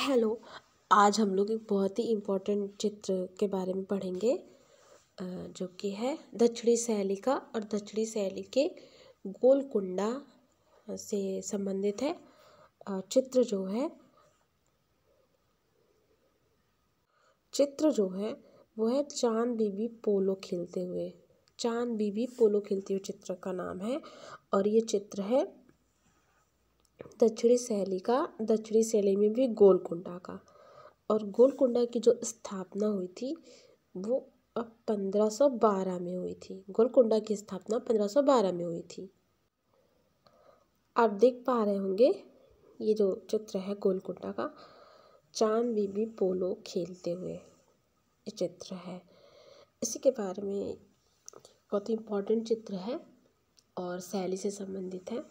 hello आज हम लोग एक बहुत ही इम्पोर्टेंट चित्र के बारे में पढ़ेंगे जो कि है दक्षिणी शैली का और दक्षिणी शैली के गोलकुंडा से संबंधित है चित्र जो है चित्र जो है वो है चांद बीबी पोलो खेलते हुए चांद बीबी पोलो खेलते हुए चित्र का नाम है और ये चित्र है दक्षिणी शैली का दक्षिणी शैली में भी गोलकुंडा का और गोलकुंडा की जो स्थापना हुई थी वो अब पंद्रह सौ बारह में हुई थी गोलकुंडा की स्थापना पंद्रह सौ बारह में हुई थी आप देख पा रहे होंगे ये जो चित्र है गोलकुंडा का चांद बीबी पोलो खेलते हुए ये चित्र है इसी के बारे में बहुत ही इम्पोर्टेंट चित्र है और शैली से संबंधित है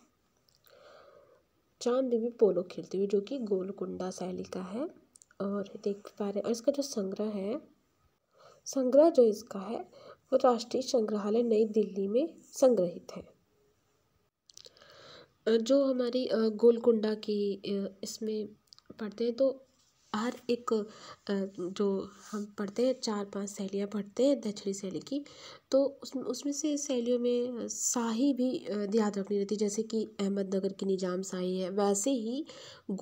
चांद देवी पोलो खेलती हुई जो कि गोलकुंडा शैली का है और देख पा रहे हैं और इसका जो संग्रह है संग्रह जो इसका है वो राष्ट्रीय संग्रहालय नई दिल्ली में संग्रहित है जो हमारी गोलकुंडा की इसमें पढ़ते हैं तो हर एक जो हम पढ़ते हैं चार पाँच शैलियाँ पढ़ते हैं दक्षिणी शैली की तो उसमें उसमें से शैलियों में शाही भी याद रखनी रहती है जैसे कि अहमदनगर की निज़ाम शाही है वैसे ही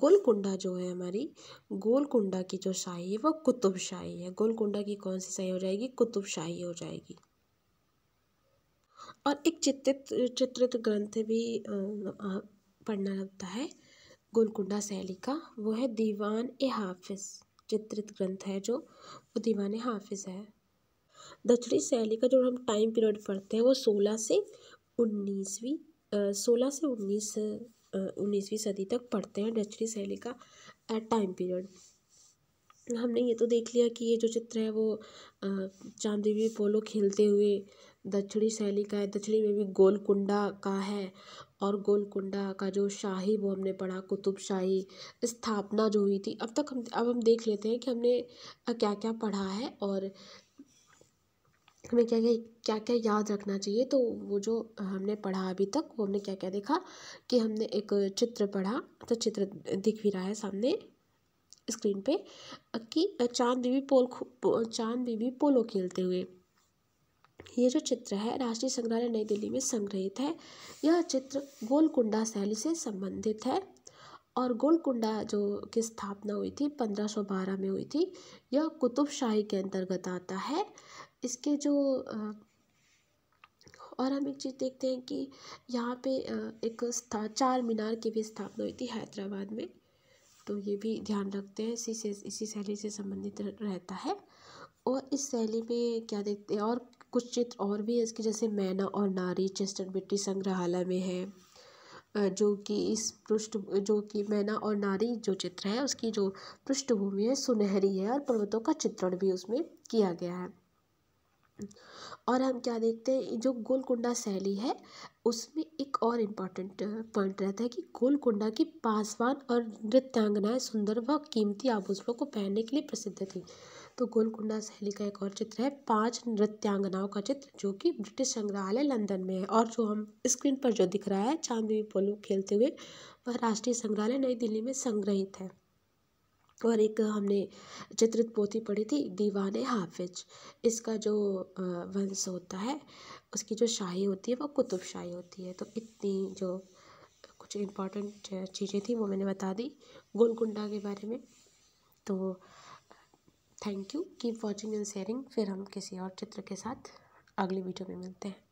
गोलकुंडा जो है हमारी गोलकुंडा की जो शाही है वो कुतुब शाही है गोलकुंडा की कौन सी शाही हो जाएगी कुतुब शाही हो जाएगी और एक चित्रित चित्रित ग्रंथ भी पढ़ना लगता है गोलकुंडा शैली का वो है दीवान ए हाफिज़ चित्रित ग्रंथ है जो वो दीवान ए हाफिज़ है दक्षिणी शैली का जो हम टाइम पीरियड पढ़ते हैं वो सोलह से उन्नीसवीं सोलह से उन्नीस उन्नीसवीं सदी तक पढ़ते हैं दक्षिणी शैली का टाइम पीरियड हमने ये तो देख लिया कि ये जो चित्र है वो चाँद देवी पोलो खेलते हुए दक्षिणी शैली का है दक्षिणी में भी गोलकुंडा का है और गोलकुंडा का जो शाही वो हमने पढ़ा कुतुब शाही स्थापना जो हुई थी अब तक हम अब हम देख लेते हैं कि हमने क्या क्या पढ़ा है और हमें क्या क्या क्या क्या याद रखना चाहिए तो वो जो हमने पढ़ा अभी तक वो हमने क्या क्या देखा कि हमने एक चित्र पढ़ा तो चित्र दिख भी रहा है सामने स्क्रीन पे कि चांद बीबी पोल चांद बीबी पोलो खेलते हुए ये जो चित्र है राष्ट्रीय संग्रहालय नई दिल्ली में संग्रहित है यह चित्र गोलकुंडा शैली से संबंधित है और गोलकुंडा जो की स्थापना हुई थी 1512 में हुई थी यह कुतुबशाही के अंतर्गत आता है इसके जो और हम एक चीज़ देखते हैं कि यहाँ पे एक चार मीनार की भी स्थापना हुई थी हैदराबाद में तो ये भी ध्यान रखते हैं इसी से इसी शैली से संबंधित रहता है और इस शैली में क्या देखते हैं और कुछ चित्र और भी है इसके जैसे मैना और नारी चेस्टर बिट्टी संग्रहालय में है जो कि इस पृष्ठ जो कि मैना और नारी जो चित्र है उसकी जो पृष्ठभूमि है सुनहरी है और पर्वतों का चित्रण भी उसमें किया गया है और हम क्या देखते हैं जो गोलकुंडा शैली है उसमें एक और इम्पॉर्टेंट पॉइंट रहता है कि गोलकुंडा की पासवान और नृत्यांगनाएँ सुंदर व कीमती आभूषणों को पहनने के लिए प्रसिद्ध थी तो गोलकुंडा शैली का एक और चित्र है पांच नृत्यांगनाओं का चित्र जो कि ब्रिटिश संग्रहालय लंदन में है और जो हम स्क्रीन पर जो दिख रहा है चांदनी पोलो खेलते हुए वह राष्ट्रीय संग्रहालय नई दिल्ली में संग्रहित है और एक हमने चित्रित पोथी पढ़ी थी दीवान हाफिज इसका जो वंश होता है उसकी जो शाही होती है वो कुतुब शाही होती है तो इतनी जो कुछ इम्पॉर्टेंट चीज़ें थी वो मैंने बता दी गोलकुंडा के बारे में तो thank you keep watching and sharing फिर हम किसी और चित्र के साथ अगली वीडियो में मिलते हैं